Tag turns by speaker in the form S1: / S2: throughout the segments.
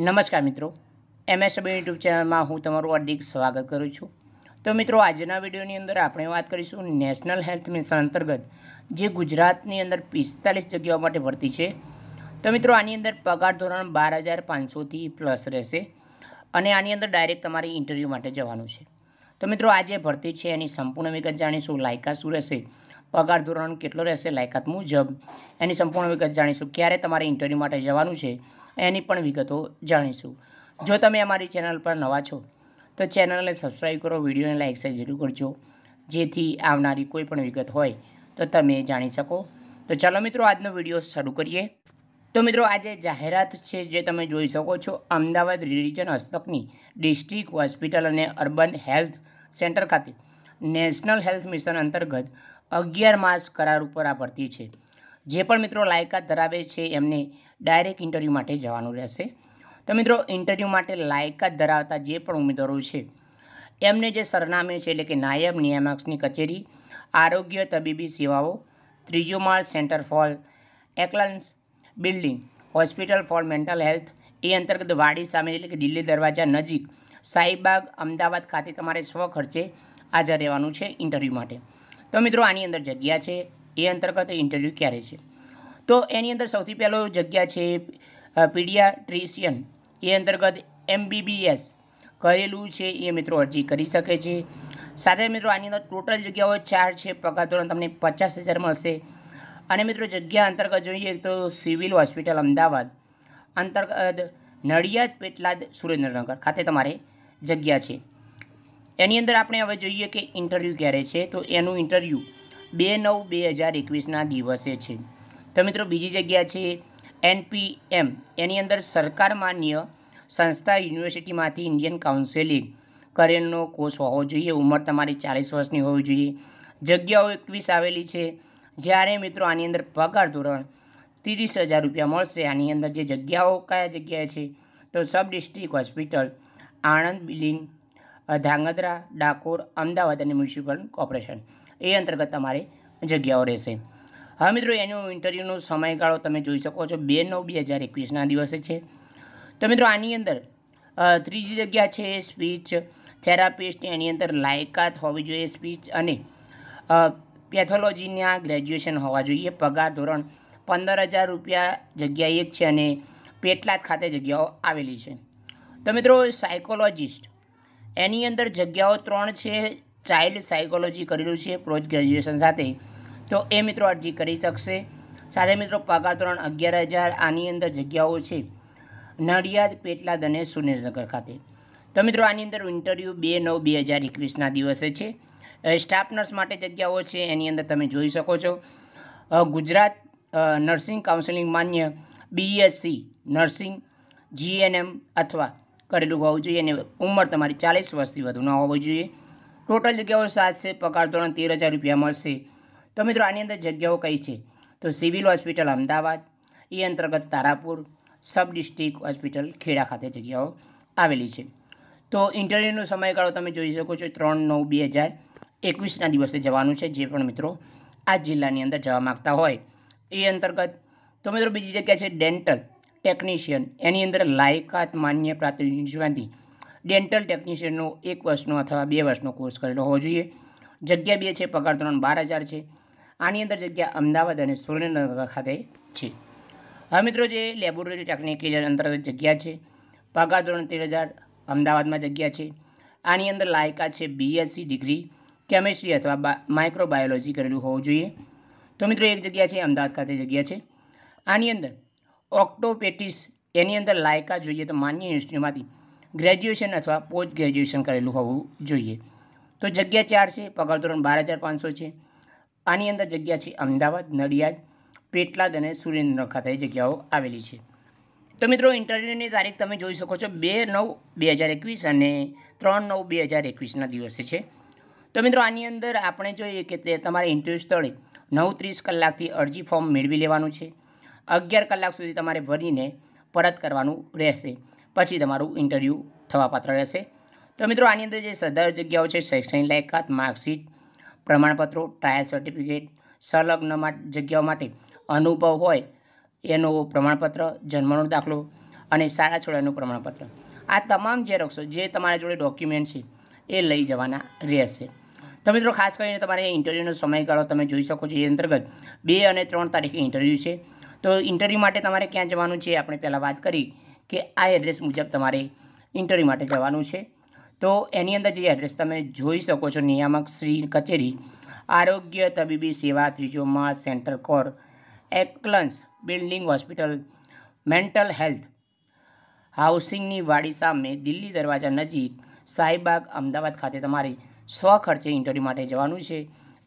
S1: નમસ્કાર મિત્રો MSB YouTube ચેનલમાં હું તમારું હાર્દિક સ્વાગત કરું છું તો મિત્રો આજના વિડીયોની અંદર આપણે વાત કરીશું નેશનલ હેલ્થ મિશન અંતર્ગત જે ગુજરાતની અંદર પિસ્તાલીસ જગ્યાઓ માટે ભરતી છે તો મિત્રો આની અંદર પગાર ધોરણ બાર હજાર પાંચસોથી પ્લસ રહેશે અને આની અંદર ડાયરેક્ટ તમારે ઇન્ટરવ્યૂ માટે જવાનું છે તો મિત્રો આ જે ભરતી છે એની સંપૂર્ણ વિગત જાણીશું લાયકાત શું રહેશે પગાર ધોરણ કેટલો રહેશે લાયકાત મુજબ એની સંપૂર્ણ વિગત જાણીશું ક્યારે તમારે ઇન્ટરવ્યૂ માટે જવાનું છે એની પણ વિગતો જાણીશું જો તમે અમારી ચેનલ પર નવા છો તો ચેનલને સબસ્ક્રાઈબ કરો વિડીયોને લાઇક શેર જરૂર કરજો જેથી આવનારી કોઈ પણ વિગત હોય તો તમે જાણી શકો તો ચાલો મિત્રો આજનો વિડીયો શરૂ કરીએ તો મિત્રો આજે જાહેરાત છે જે તમે જોઈ શકો છો અમદાવાદ રિલિજન હસ્તકની ડિસ્ટ્રિક્ટ હોસ્પિટલ અને અર્બન હેલ્થ સેન્ટર ખાતે નેશનલ હેલ્થ મિશન અંતર્ગત અગિયાર માસ કરાર ઉપર આ ભરતી છે જે પણ મિત્રો લાયકાત ધરાવે છે એમને ડાયરેક્ટ ઇન્ટરવ્યૂ માટે જવાનું રહેશે તો મિત્રો ઇન્ટરવ્યૂ માટે લાયકાત ધરાવતા જે પણ ઉમેદવારો છે એમને જે સરનામે છે એટલે કે નાયબ નિયામકની કચેરી આરોગ્ય તબીબી સેવાઓ ત્રીજો માળ centre for excellence building hospital for mental health એ અંતર્ગત વાડી સામે એટલે કે દિલ્હી દરવાજા નજીક સાહીબાગ અમદાવાદ ખાતે તમારે સ્વખર્ચે હાજર રહેવાનું છે ઇન્ટરવ્યૂ માટે તો મિત્રો આની અંદર જગ્યા છે એ અંતર્ગત ઇન્ટરવ્યૂ ક્યારે છે તો એની અંદર સૌથી પહેલો જગ્યા છે પીડિયાટ્રિશિયન એ અંતર્ગત એમબીબીએસ કરેલું છે એ મિત્રો અરજી કરી શકે છે સાથે મિત્રો આની અંદર ટોટલ જગ્યાઓ ચાર છે પગાર ધોરણ તમને પચાસ હજાર મળશે અને મિત્રો જગ્યા અંતર્ગત જોઈએ તો સિવિલ હોસ્પિટલ અમદાવાદ અંતર્ગત નડિયાદ પેટલાદ સુરેન્દ્રનગર ખાતે તમારે જગ્યા છે એની અંદર આપણે હવે જોઈએ કે ઇન્ટરવ્યૂ ક્યારે છે તો એનું ઇન્ટરવ્યૂ બે નવ બે હજાર એકવીસના દિવસે છે તો મિત્રો બીજી જગ્યા છે એનપીએમ એની અંદર સરકાર માન્ય સંસ્થા યુનિવર્સિટીમાંથી ઇન્ડિયન કાઉન્સિલિંગ કરેલનો કોર્સ હોવો જોઈએ ઉંમર તમારી ચાલીસ વર્ષની હોવી જોઈએ જગ્યાઓ એકવીસ આવેલી છે જ્યારે મિત્રો આની અંદર પગાર ધોરણ ત્રીસ હજાર રૂપિયા મળશે આની અંદર જે જગ્યાઓ કયા જગ્યાએ છે તો સબ ડિસ્ટ્રિક્ટ હોસ્પિટલ આણંદ બિલિંગ ધાંગધ્રા ડાકોર અમદાવાદ અને મ્યુનિસિપલ કોર્પોરેશન એ અંતર્ગત તમારે જગ્યાઓ રહેશે હવે મિત્રો એનું ઇન્ટરવ્યૂનો સમયગાળો તમે જોઈ શકો છો બે નવ બે હજાર એકવીસના દિવસે છે તો મિત્રો આની અંદર ત્રીજી જગ્યા છે સ્પીચ થેરાપિસ્ટ એની અંદર લાયકાત હોવી જોઈએ સ્પીચ અને પેથોલોજીના ગ્રેજ્યુએશન હોવા જોઈએ પગાર ધોરણ પંદર હજાર રૂપિયા જગ્યા એક છે અને પેટલાદ ખાતે જગ્યાઓ આવેલી છે તો મિત્રો સાયકોલોજિસ્ટ એની અંદર જગ્યાઓ ત્રણ છે ચાઇલ્ડ સાયકોલોજી કરેલું છે પોસ્ટ ગ્રેજ્યુએશન સાથે તો એ મિત્રો અરજી કરી શકશે સાથે મિત્રો પગાર ધોરણ અગિયાર હજાર આની અંદર જગ્યાઓ છે નડિયાદ પેટલાદ અને સુરેન્દ્રનગર ખાતે તો મિત્રો આની અંદર ઇન્ટરવ્યૂ બે નવ બે હજાર એકવીસના દિવસે છે સ્ટાફ નર્સ માટે જગ્યાઓ છે એની અંદર તમે જોઈ શકો છો ગુજરાત નર્સિંગ કાઉન્સિલિંગ માન્ય બીએસસી નર્સિંગ જીએનએમ અથવા કરેલું હોવું જોઈએ અને ઉંમર તમારી ચાલીસ વર્ષથી વધુ ન હોવું જોઈએ ટોટલ જગ્યાઓ સાત છે પગાર ધોરણ તેર હજાર રૂપિયા મળશે તો મિત્રો આની અંદર જગ્યાઓ કઈ છે તો સિવિલ હોસ્પિટલ અમદાવાદ એ અંતર્ગત Tarapur sub district hospital Kheda ખાતે જગ્યાઓ આવેલી છે તો ઇન્ટરવ્યૂનો સમયગાળો તમે જોઈ શકો છો ત્રણ નવ બે હજાર એકવીસના દિવસે જવાનું છે જે પણ મિત્રો આ જિલ્લાની અંદર જવા માગતા હોય એ અંતર્ગત તો મિત્રો બીજી જગ્યા છે ડેન્ટલ ટેકનિશિયન એની અંદર લાયકાત માન્ય પ્રાતિનિધિમાંથી ડેન્ટલ ટેકનિશિયનનો એક વર્ષનો અથવા બે વર્ષનો કોર્સ કરેલો હોવો જોઈએ જગ્યા બે છે પગાર ધોરણ બાર હજાર છે આની અંદર જગ્યા અમદાવાદ અને સુરેન્દ્રનગર ખાતે છે હવે મિત્રો જે લેબોરેટરી ટેકનિકલ અંતર્ગત જગ્યા છે પગાર ધોરણ તેર હજાર અમદાવાદમાં જગ્યા છે આની અંદર લાયકાત છે બીએસસી ડિગ્રી કેમેસ્ટ્રી અથવા માઇક્રોબાયોલોજી કરેલું હોવું જોઈએ તો મિત્રો એક જગ્યા છે અમદાવાદ ખાતે જગ્યા છે આની અંદર ઓક્ટોપેટિસ એની અંદર લાયકાત જોઈએ તો માન્ય યુનિવર્સિટીમાંથી ગ્રેજ્યુએશન અથવા પોસ્ટ ગ્રેજ્યુએશન કરેલું હોવું જોઈએ તો જગ્યા ચાર છે પગાર ધોરણ બાર હજાર પાંચસો છે આની અંદર જગ્યા છે અમદાવાદ નડિયાદ પેટલાદ અને સુરેન્દ્રનગર ખાતે જગ્યાઓ આવેલી છે તો મિત્રો ઇન્ટરવ્યૂની તારીખ તમે જોઈ શકો છો બે નવ બે હજાર એકવીસ અને ત્રણ નવ બે હજાર એકવીસના દિવસે છે તો મિત્રો આની અંદર આપણે જોઈએ કે તે તમારે ઇન્ટરવ્યૂ સ્થળે નવ ત્રીસ કલાકથી અરજી ફોર્મ મેળવી લેવાનું છે અગિયાર કલાક સુધી તમારે ભરીને પરત કરવાનું રહેશે પછી તમારું ઇન્ટરવ્યૂ થવાપાત્ર રહેશે તો મિત્રો આની અંદર જે સરદાર જગ્યાઓ છે શૈક્ષણિક લાયકાત માર્કશીટ પ્રમાણપત્રો ટ્રાયલ સર્ટિફિકેટ સંલગ્ન જગ્યાઓ માટે અનુભવ હોય એનો પ્રમાણપત્ર જન્મનો દાખલો અને શાળા છોડ્યાનું પ્રમાણપત્ર આ તમામ ઝેરોક્ષો જે તમારા જોડે ડોક્યુમેન્ટ છે એ લઈ જવાના રહેશે તો મિત્રો ખાસ કરીને તમારે ઇન્ટરવ્યૂનો સમયગાળો તમે જોઈ શકો છો એ અંતર્ગત બે અને ત્રણ તારીખે ઇન્ટરવ્યૂ છે તો ઇન્ટરવ્યૂ માટે તમારે ક્યાં જવાનું છે આપણે પહેલાં વાત કરી કે આ એડ્રેસ મુજબ તમારે ઇન્ટરવ્યૂ માટે જવાનું છે તો એની અંદર જે એડ્રેસ તમે જોઈ શકો છો નિયામક શ્રી કચેરી આરોગ્ય તબીબી સેવા ત્રીજો માસ સેન્ટર કોર excellence building hospital mental health હાઉસિંગની વાડી સામે દિલ્હી દરવાજા નજીક સાહીબાગ અમદાવાદ ખાતે તમારે સ્વખર્ચે ઇન્ટરવ્યૂ માટે જવાનું છે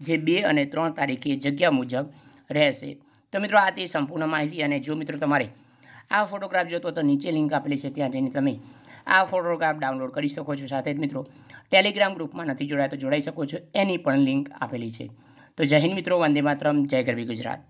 S1: જે બે અને ત્રણ તારીખે જગ્યા મુજબ રહેશે તો મિત્રો આ તે સંપૂર્ણ માહિતી અને જો મિત્રો તમારે આ ફોટોગ્રાફ જોતો તો નીચે લિંક આપેલી છે ત્યાં જઈને તમે આ ફોટોગ્રાફ ડાઉનલોડ કરી શકો છો સાથે જ મિત્રો ટેલિગ્રામ ગ્રુપમાં નથી જોડાય તો જોડાઈ શકો છો એની પણ લિંક આપેલી છે તો જય હિન્દ મિત્રો વંદે માતરમ જય ગરવી ગુજરાત